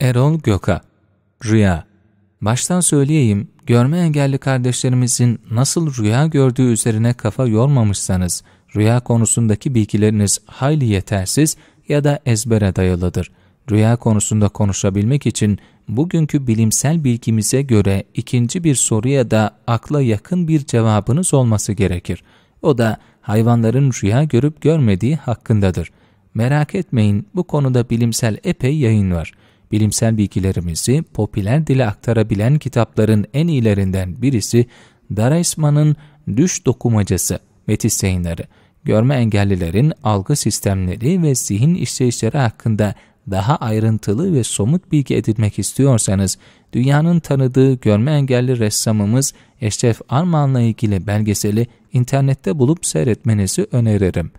Erol Göka Rüya Baştan söyleyeyim, görme engelli kardeşlerimizin nasıl rüya gördüğü üzerine kafa yormamışsanız, rüya konusundaki bilgileriniz hayli yetersiz ya da ezbere dayalıdır. Rüya konusunda konuşabilmek için bugünkü bilimsel bilgimize göre ikinci bir soruya da akla yakın bir cevabınız olması gerekir. O da hayvanların rüya görüp görmediği hakkındadır. Merak etmeyin bu konuda bilimsel epey yayın var.'' bilimsel bilgilerimizi popüler dile aktarabilen kitapların en iyilerinden birisi Daraisman'ın Düş Dokumacası Metis yayınları. Görme engellilerin algı sistemleri ve zihin işleyişleri hakkında daha ayrıntılı ve somut bilgi edinmek istiyorsanız, dünyanın tanıdığı görme engelli ressamımız Eşref Arman'la ilgili belgeseli internette bulup seyretmenizi öneririm.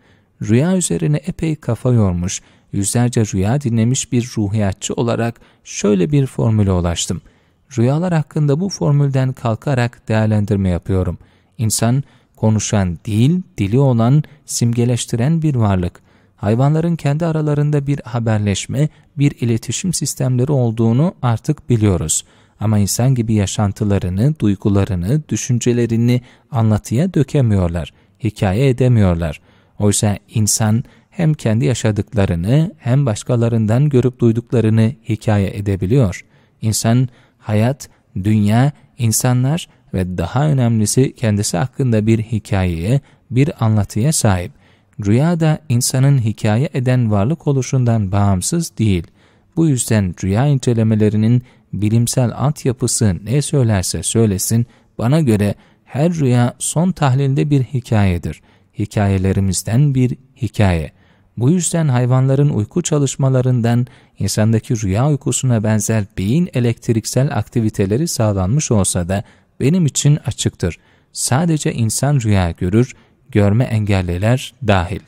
Rüya üzerine epey kafa yormuş, yüzlerce rüya dinlemiş bir ruhiyatçı olarak şöyle bir formüle ulaştım. Rüyalar hakkında bu formülden kalkarak değerlendirme yapıyorum. İnsan konuşan değil, dili olan, simgeleştiren bir varlık. Hayvanların kendi aralarında bir haberleşme, bir iletişim sistemleri olduğunu artık biliyoruz. Ama insan gibi yaşantılarını, duygularını, düşüncelerini anlatıya dökemiyorlar, hikaye edemiyorlar. Oysa insan hem kendi yaşadıklarını hem başkalarından görüp duyduklarını hikaye edebiliyor. İnsan, hayat, dünya, insanlar ve daha önemlisi kendisi hakkında bir hikayeye, bir anlatıya sahip. Rüya da insanın hikaye eden varlık oluşundan bağımsız değil. Bu yüzden rüya incelemelerinin bilimsel altyapısı ne söylerse söylesin bana göre her rüya son tahlilde bir hikayedir. Hikayelerimizden bir hikaye. Bu yüzden hayvanların uyku çalışmalarından insandaki rüya uykusuna benzer beyin elektriksel aktiviteleri sağlanmış olsa da benim için açıktır. Sadece insan rüya görür, görme engelliler dahil.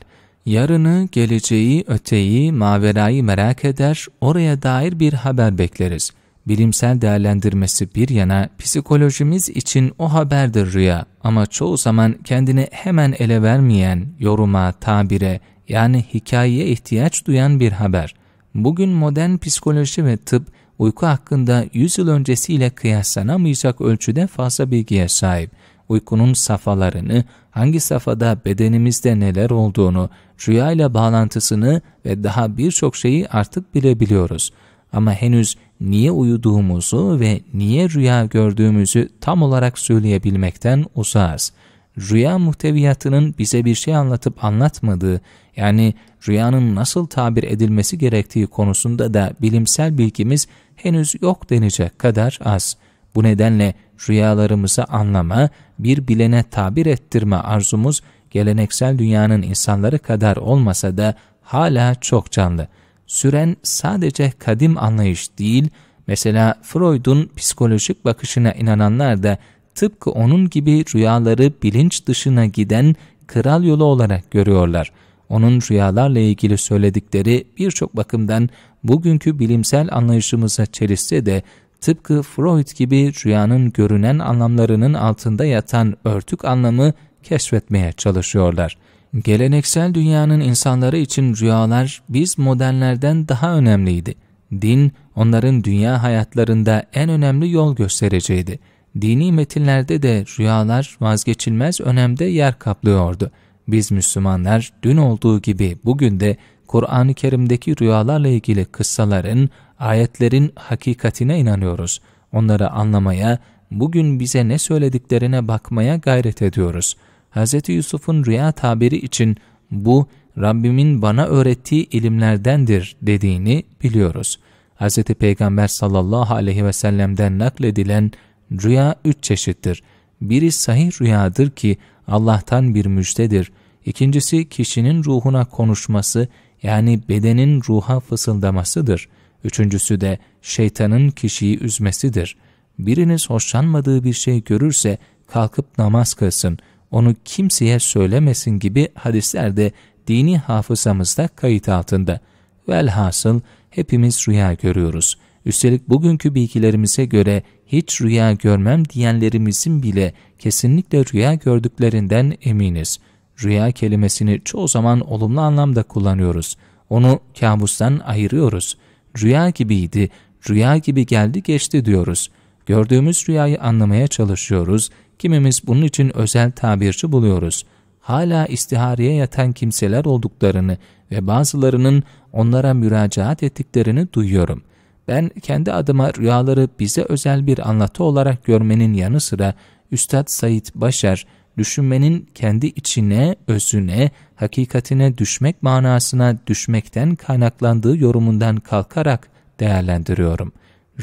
Yarını, geleceği, öteyi, maverayı merak eder, oraya dair bir haber bekleriz. Bilimsel değerlendirmesi bir yana psikolojimiz için o haberdir rüya ama çoğu zaman kendini hemen ele vermeyen, yoruma, tabire, yani hikayeye ihtiyaç duyan bir haber. Bugün modern psikoloji ve tıp uyku hakkında 100 yıl öncesiyle kıyaslanamayacak ölçüde fazla bilgiye sahip. Uykunun safhalarını, hangi safhada bedenimizde neler olduğunu, rüyayla bağlantısını ve daha birçok şeyi artık bilebiliyoruz. Ama henüz niye uyuduğumuzu ve niye rüya gördüğümüzü tam olarak söyleyebilmekten uzağız.'' rüya muhteviyatının bize bir şey anlatıp anlatmadığı, yani rüyanın nasıl tabir edilmesi gerektiği konusunda da bilimsel bilgimiz henüz yok denecek kadar az. Bu nedenle rüyalarımızı anlama, bir bilene tabir ettirme arzumuz geleneksel dünyanın insanları kadar olmasa da hala çok canlı. Süren sadece kadim anlayış değil, mesela Freud'un psikolojik bakışına inananlar da tıpkı onun gibi rüyaları bilinç dışına giden kral yolu olarak görüyorlar. Onun rüyalarla ilgili söyledikleri birçok bakımdan bugünkü bilimsel anlayışımıza çelişse de tıpkı Freud gibi rüyanın görünen anlamlarının altında yatan örtük anlamı keşfetmeye çalışıyorlar. Geleneksel dünyanın insanları için rüyalar biz modernlerden daha önemliydi. Din onların dünya hayatlarında en önemli yol göstericiydi. Dini metinlerde de rüyalar vazgeçilmez önemde yer kaplıyordu. Biz Müslümanlar dün olduğu gibi bugün de Kur'an-ı Kerim'deki rüyalarla ilgili kıssaların, ayetlerin hakikatine inanıyoruz. Onları anlamaya, bugün bize ne söylediklerine bakmaya gayret ediyoruz. Hz. Yusuf'un rüya tabiri için bu Rabbimin bana öğrettiği ilimlerdendir dediğini biliyoruz. Hz. Peygamber sallallahu aleyhi ve sellem'den nakledilen Rüya üç çeşittir. Biri sahih rüyadır ki Allah'tan bir müjdedir. İkincisi kişinin ruhuna konuşması yani bedenin ruha fısıldamasıdır. Üçüncüsü de şeytanın kişiyi üzmesidir. Biriniz hoşlanmadığı bir şey görürse kalkıp namaz kılsın, onu kimseye söylemesin gibi hadisler de dini hafızamızda kayıt altında. Velhasıl hepimiz rüya görüyoruz.'' Üstelik bugünkü bilgilerimize göre hiç rüya görmem diyenlerimizin bile kesinlikle rüya gördüklerinden eminiz. Rüya kelimesini çoğu zaman olumlu anlamda kullanıyoruz. Onu kabustan ayırıyoruz. Rüya gibiydi, rüya gibi geldi geçti diyoruz. Gördüğümüz rüyayı anlamaya çalışıyoruz. Kimimiz bunun için özel tabirci buluyoruz. Hala istihareye yatan kimseler olduklarını ve bazılarının onlara müracaat ettiklerini duyuyorum.'' Ben kendi adıma rüyaları bize özel bir anlatı olarak görmenin yanı sıra Üstad Said Başar, düşünmenin kendi içine, özüne, hakikatine düşmek manasına düşmekten kaynaklandığı yorumundan kalkarak değerlendiriyorum.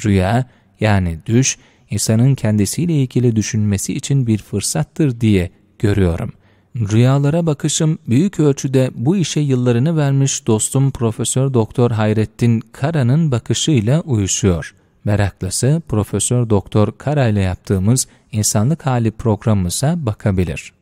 Rüya yani düş, insanın kendisiyle ilgili düşünmesi için bir fırsattır diye görüyorum. Rüyalara bakışım büyük ölçüde bu işe yıllarını vermiş dostum Profesör Doktor Hayrettin Kara'nın bakışıyla uyuşuyor. Meraklası Profesör Doktor Kara ile yaptığımız insanlık Hali programımıza bakabilir.